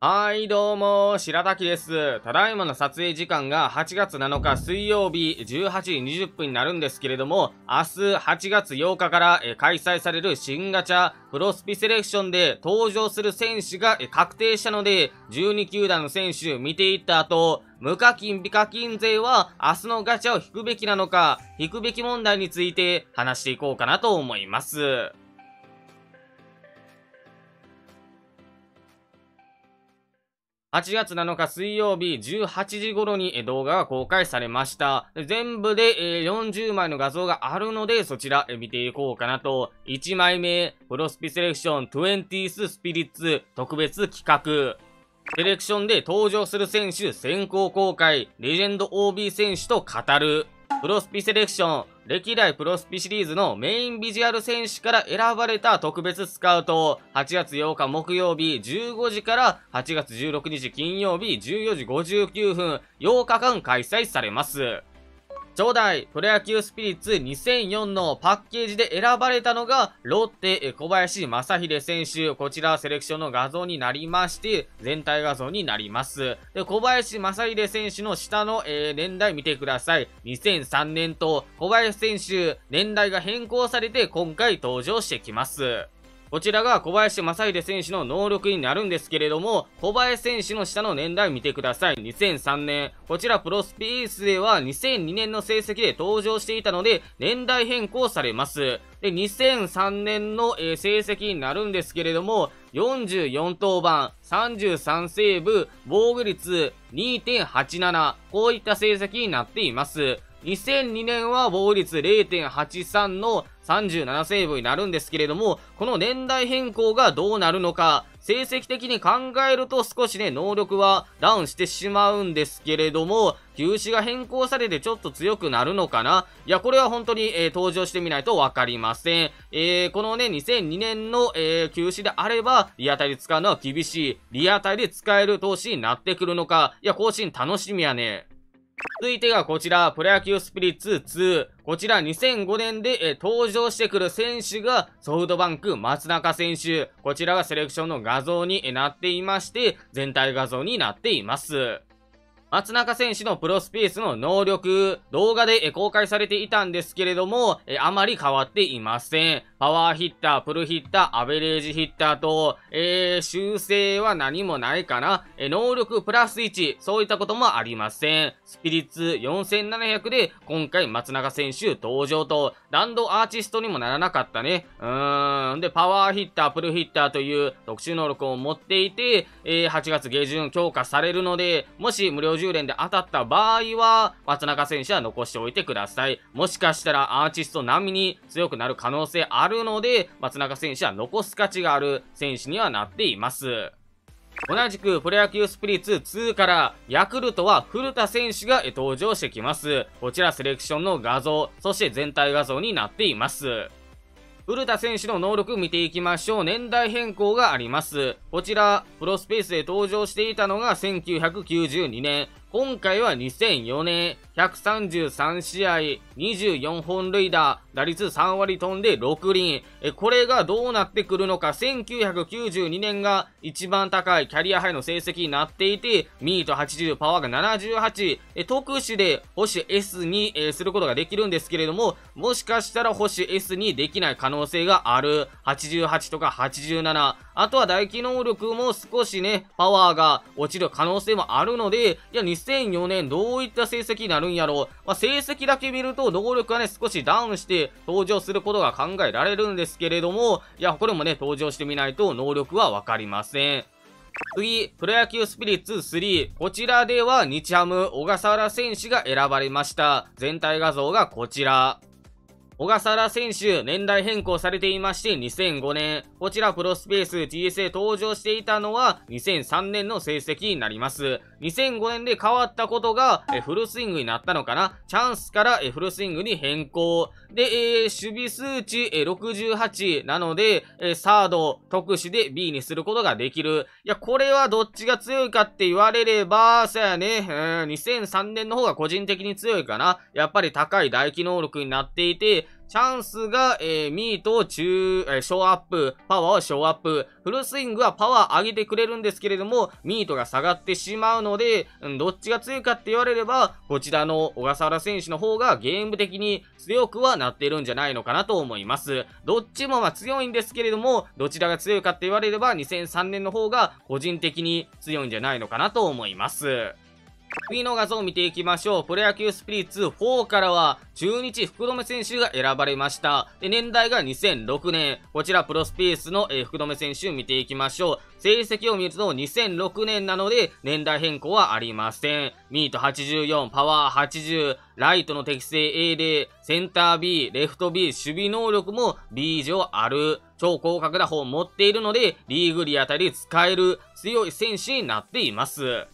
はい、どうも、白滝です。ただいまの撮影時間が8月7日水曜日18時20分になるんですけれども、明日8月8日から開催される新ガチャプロスピセレクションで登場する選手が確定したので、12球団の選手見ていった後、無課金美課金税は明日のガチャを引くべきなのか、引くべき問題について話していこうかなと思います。8月7日水曜日18時頃に動画が公開されました。全部で40枚の画像があるので、そちら見ていこうかなと。1枚目、プロスピセレクション 20th スピリッツ特別企画。セレクションで登場する選手先行公開、レジェンド OB 選手と語る。プロスピセレクション歴代プロスピシリーズのメインビジュアル選手から選ばれた特別スカウトを8月8日木曜日15時から8月16日金曜日14時59分8日間開催されます。初代プロ野球スピリッツ2004のパッケージで選ばれたのが、ロッテ小林正秀選手。こちらセレクションの画像になりまして、全体画像になります。で、小林正秀選手の下の、えー、年代見てください。2003年と小林選手、年代が変更されて今回登場してきます。こちらが小林正秀選手の能力になるんですけれども、小林選手の下の年代見てください。2003年。こちらプロスピースでは2002年の成績で登場していたので、年代変更されます。で、2003年の、えー、成績になるんですけれども、44登板、33セーブ、防御率2.87、こういった成績になっています。2002年は防御率0.83の37セーブになるんですけれども、この年代変更がどうなるのか、成績的に考えると少しね、能力はダウンしてしまうんですけれども、球種が変更されてちょっと強くなるのかないや、これは本当に、えー、登場してみないとわかりません。えー、このね、2002年の、えー、球種であれば、リアタイで使うのは厳しい。リアタイで使える投資になってくるのか、いや、更新楽しみやね。続いてがこちら、プロ野球スピリッツ2。こちら2005年で、え登場してくる選手がソフトバンク松中選手。こちらがセレクションの画像になっていまして、全体画像になっています。松中選手のプロスペースの能力、動画で公開されていたんですけれども、あまり変わっていません。パワーヒッター、プルヒッター、アベレージヒッターと、えー、修正は何もないかな。能力プラス1、そういったこともありません。スピリッツ4700で、今回松中選手登場と、ランドアーチストにもならなかったね。うーん。で、パワーヒッター、プルヒッターという特殊能力を持っていて、えー、8月下旬強化されるので、もし無料50連で当たった場合は、松中選手は残しておいてください。もしかしたらアーティスト並みに強くなる可能性あるので、松中選手は残す価値がある選手にはなっています。同じくプロ野球スプリッツ2からヤクルトは古田選手が登場してきます。こちらセレクションの画像、そして全体画像になっています。古田選手の能力見ていきましょう。年代変更があります。こちら、プロスペースで登場していたのが1992年。今回は2004年、133試合、24本塁打、打率3割飛んで6厘。え、これがどうなってくるのか、1992年が一番高いキャリアハイの成績になっていて、ミート80、パワーが78、え、特殊で星 S に、えー、することができるんですけれども、もしかしたら星 S にできない可能性がある。88とか87。あとは大機能力も少しね、パワーが落ちる可能性もあるので、いや、2004年どういった成績になるんやろう。まあ、成績だけ見ると能力がね、少しダウンして登場することが考えられるんですけれども、いや、これもね、登場してみないと能力は分かりません。次、プロ野球スピリッツ3。こちらでは日ハム、小笠原選手が選ばれました。全体画像がこちら。小笠原選手、年代変更されていまして2005年、こちらプロスペース GS a 登場していたのは2003年の成績になります。2005年で変わったことがフルスイングになったのかなチャンスからフルスイングに変更。で、えー、守備数値68なので、サード、特殊で B にすることができる。いや、これはどっちが強いかって言われれば、そやね、うん、2003年の方が個人的に強いかな。やっぱり高い大機能力になっていて、チャンスが、えー、ミートを中、えー、ショーアップ、パワーをショーアップ、フルスイングはパワー上げてくれるんですけれども、ミートが下がってしまうので、うん、どっちが強いかって言われれば、こちらの小笠原選手の方がゲーム的に強くはなってるんじゃないのかなと思います。どっちもま強いんですけれども、どちらが強いかって言われれば、2003年の方が個人的に強いんじゃないのかなと思います。次の画像を見ていきましょう。プロ野球スピリッツ4からは、中日福留選手が選ばれました。で、年代が2006年。こちらプロスペースの、えー、福留選手見ていきましょう。成績を見ると2006年なので、年代変更はありません。ミート84、パワー80、ライトの適正 A で、センター B、レフト B、守備能力も B 以上ある。超高角打法を持っているので、リーグにあたり使える強い選手になっています。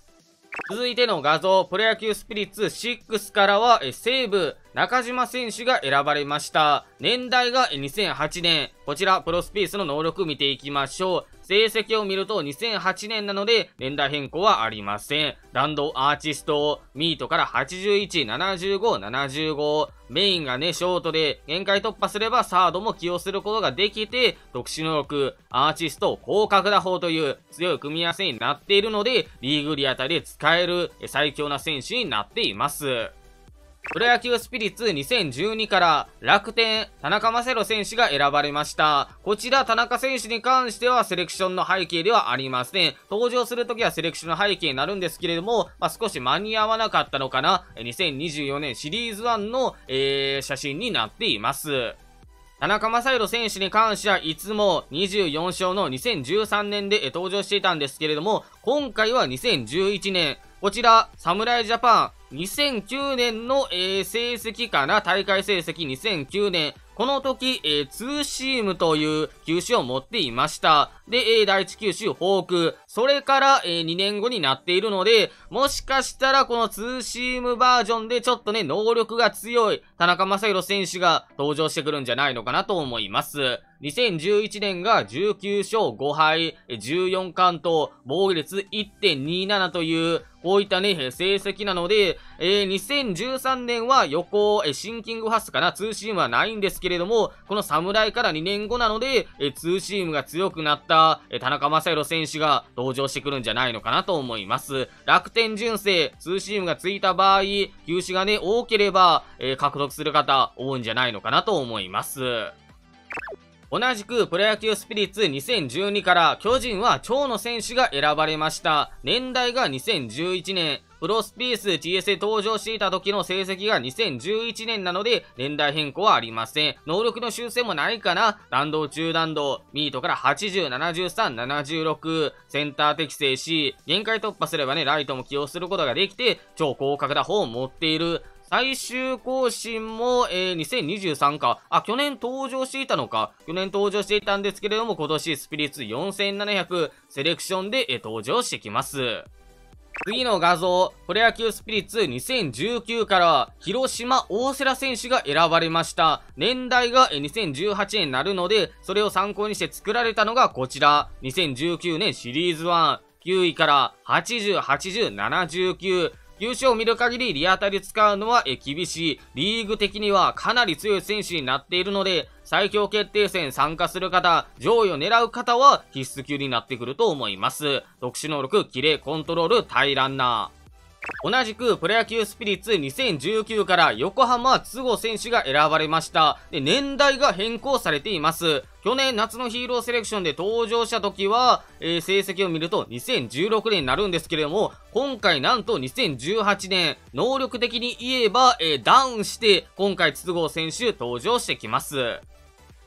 続いての画像、プロ野球スピリッツ6からは、え西武、中島選手が選ばれました。年代が2008年。こちら、プロスペースの能力見ていきましょう。成績を見ると2008年なので、年代変更はありません。ランドアーティスト、ミートから81、75、75。メインがね、ショートで、限界突破すればサードも起用することができて、特殊能力、アーティスト、広角打法という強い組み合わせになっているので、リーグリアタで使える最強な選手になっています。プロ野球スピリッツ2012から楽天、田中正宏選手が選ばれました。こちら田中選手に関してはセレクションの背景ではありません。登場するときはセレクションの背景になるんですけれども、まあ、少し間に合わなかったのかな。2024年シリーズ1の、えー、写真になっています。田中正宏選手に関してはいつも24勝の2013年で登場していたんですけれども、今回は2011年、こちら、侍ジャパン、2009年の、えー、成績から大会成績2009年、この時、えー、ツーシームという球種を持っていました。で、えー、第一九州ホーク、それから、えー、2年後になっているので、もしかしたらこのツーシームバージョンでちょっとね、能力が強い田中正宏選手が登場してくるんじゃないのかなと思います。2011年が19勝5敗、14完投、防御率1.27という、こういったね、成績なので、えー、2013年は横、えシンキングファスかな、ツーシームはないんですけれども、この侍から2年後なので、えツーシームが強くなったた、え田中将大選手が登場してくるんじゃないのかなと思います。楽天純正、ツーシームがついた場合、球種がね、多ければ、え獲得する方、多いんじゃないのかなと思います。同じくプロ野球スピリッツ2012から巨人は長野選手が選ばれました。年代が2011年、プロスピース TS で登場していた時の成績が2011年なので、年代変更はありません。能力の修正もないかな弾道中弾道、ミートから80、73、76、センター適正し、限界突破すればね、ライトも起用することができて、超高額な方を持っている。最終更新も、えー、2023か。あ、去年登場していたのか。去年登場していたんですけれども、今年スピリッツ4700セレクションで、えー、登場してきます。次の画像、プロ野球スピリッツ2019から広島大瀬良選手が選ばれました。年代が2018年になるので、それを参考にして作られたのがこちら。2019年シリーズ1。9位から80、80、79。優勝を見る限りリアタリ使うのは厳しい。リーグ的にはかなり強い選手になっているので、最強決定戦参加する方、上位を狙う方は必須級になってくると思います。特殊能力、キレ、コントロール、イランナー。同じくプロ野球スピリッツ2019から横浜都合選手が選ばれました。で、年代が変更されています。去年夏のヒーローセレクションで登場した時は、えー、成績を見ると2016年になるんですけれども、今回なんと2018年、能力的に言えば、えー、ダウンして、今回都合選手登場してきます。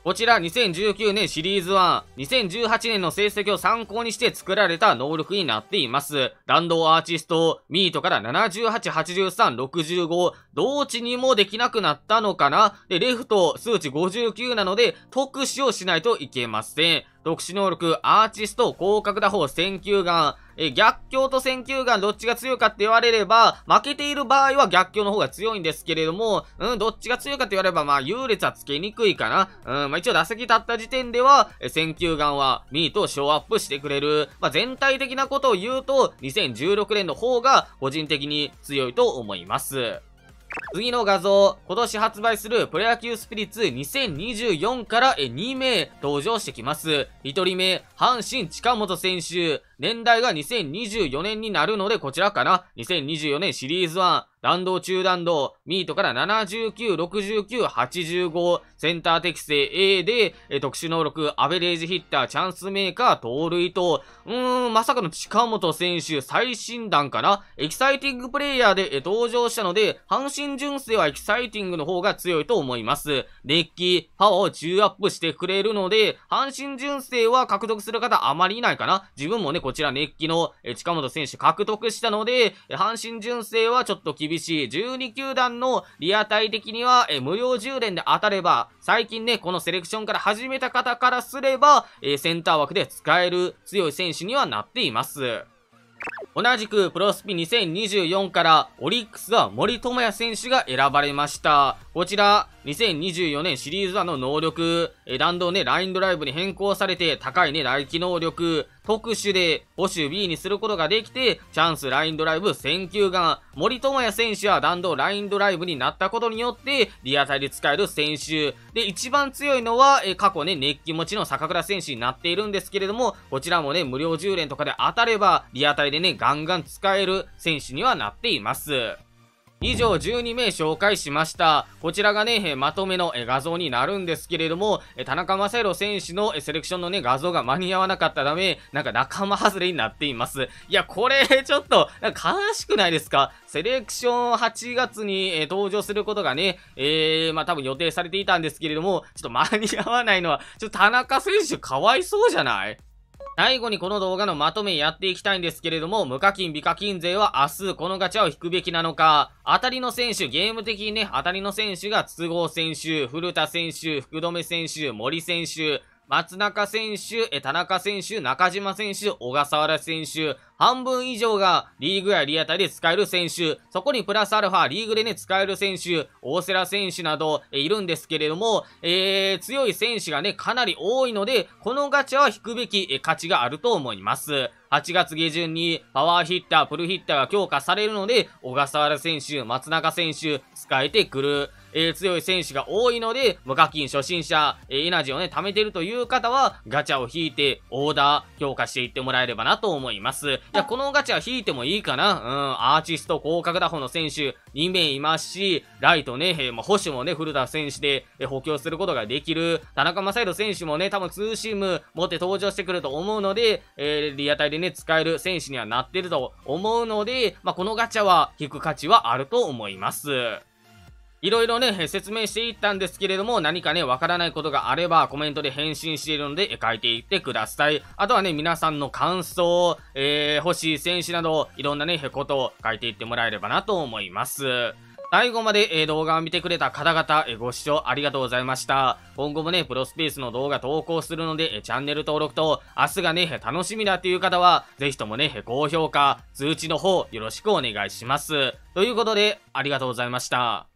こちら2019年シリーズ1、2018年の成績を参考にして作られた能力になっています。弾道アーチスト、ミートから78、83、65、どっちにもできなくなったのかなで、レフト、数値59なので、特殊をしないといけません。特殊能力、アーチスト、広角打法、選球眼、え逆境と選球眼どっちが強いかって言われれば、負けている場合は逆境の方が強いんですけれども、うん、どっちが強いかって言われば、まあ、優劣はつけにくいかな。うん、まあ、一応打席立った時点では、え選球眼はミートをショーアップしてくれる。まあ、全体的なことを言うと、2016年の方が個人的に強いと思います。次の画像、今年発売するプロ野球スピリッツ2024から2名登場してきます。1人目、阪神近本選手。年代が2024年になるのでこちらかな。2024年シリーズ1。弾道、中弾道、ミートから79、69、85、センター適正 A で、え特殊能力、アベレージヒッター、チャンスメーカー、盗塁と、うーん、まさかの近本選手、最新弾かなエキサイティングプレイヤーで、え登場したので、阪神純正はエキサイティングの方が強いと思います。デッキ、パワーを中アップしてくれるので、阪神純正は獲得する方あまりいないかな自分もね、こちら熱気の、近本選手獲得したので、阪神純正はちょっと厳厳しい12球団のリアタイ的には、え無料10連で当たれば、最近ね、このセレクションから始めた方からすれば、えセンター枠で使える強い選手にはなっています。同じくプロスピ2024からオリックスは森友哉選手が選ばれました。こちら、2024年シリーズ1の能力、弾道ね、ラインドライブに変更されて、高いね、来機能力、特殊で、保守 B にすることができて、チャンスラインドライブ、選球眼、森友哉選手は弾道ラインドライブになったことによって、リアタイで使える選手。で、一番強いのは、え過去ね、熱気持ちの坂倉選手になっているんですけれども、こちらもね、無料10連とかで当たれば、リアタイでね、ガンガン使える選手にはなっています。以上12名紹介しました。こちらがね、まとめの画像になるんですけれども、田中正宏選手のセレクションのね、画像が間に合わなかったため、なんか仲間外れになっています。いや、これ、ちょっと、悲しくないですかセレクション8月に登場することがね、えー、まあ多分予定されていたんですけれども、ちょっと間に合わないのは、ちょっと田中選手かわいそうじゃない最後にこの動画のまとめやっていきたいんですけれども、無課金、美課金税は明日このガチャを引くべきなのか、当たりの選手、ゲーム的にね、当たりの選手が筒合選手、古田選手、福留選手、森選手、松中選手、田中選手、中島選手、小笠原選手、半分以上がリーグやリアタイで使える選手、そこにプラスアルファリーグでね、使える選手、大瀬良選手など、えいるんですけれども、えー、強い選手がね、かなり多いので、このガチャは引くべき、え価値があると思います。8月下旬にパワーヒッター、プルヒッターが強化されるので、小笠原選手、松中選手、使えてくる。えー、強い選手が多いので、無課金初心者、えー、エナジーをね、貯めてるという方は、ガチャを引いて、オーダー、強化していってもらえればなと思います。いや、このガチャ引いてもいいかなうん、アーティスト広角打法の選手2名いますし、ライトね、えー、まあ、星もね、古田選手で、えー、補強することができる。田中正宏選手もね、多分ツーシーム持って登場してくると思うので、えー、リアタイでね、使える選手にはなってると思うので、まあ、このガチャは引く価値はあると思います。いろいろね、説明していったんですけれども、何かね、わからないことがあれば、コメントで返信しているので、書いていってください。あとはね、皆さんの感想、えー、欲しい選手など、いろんなね、ことを書いていってもらえればなと思います。最後まで動画を見てくれた方々、ご視聴ありがとうございました。今後もね、プロスペースの動画投稿するので、チャンネル登録と、明日がね、楽しみだっていう方は、ぜひともね、高評価、通知の方、よろしくお願いします。ということで、ありがとうございました。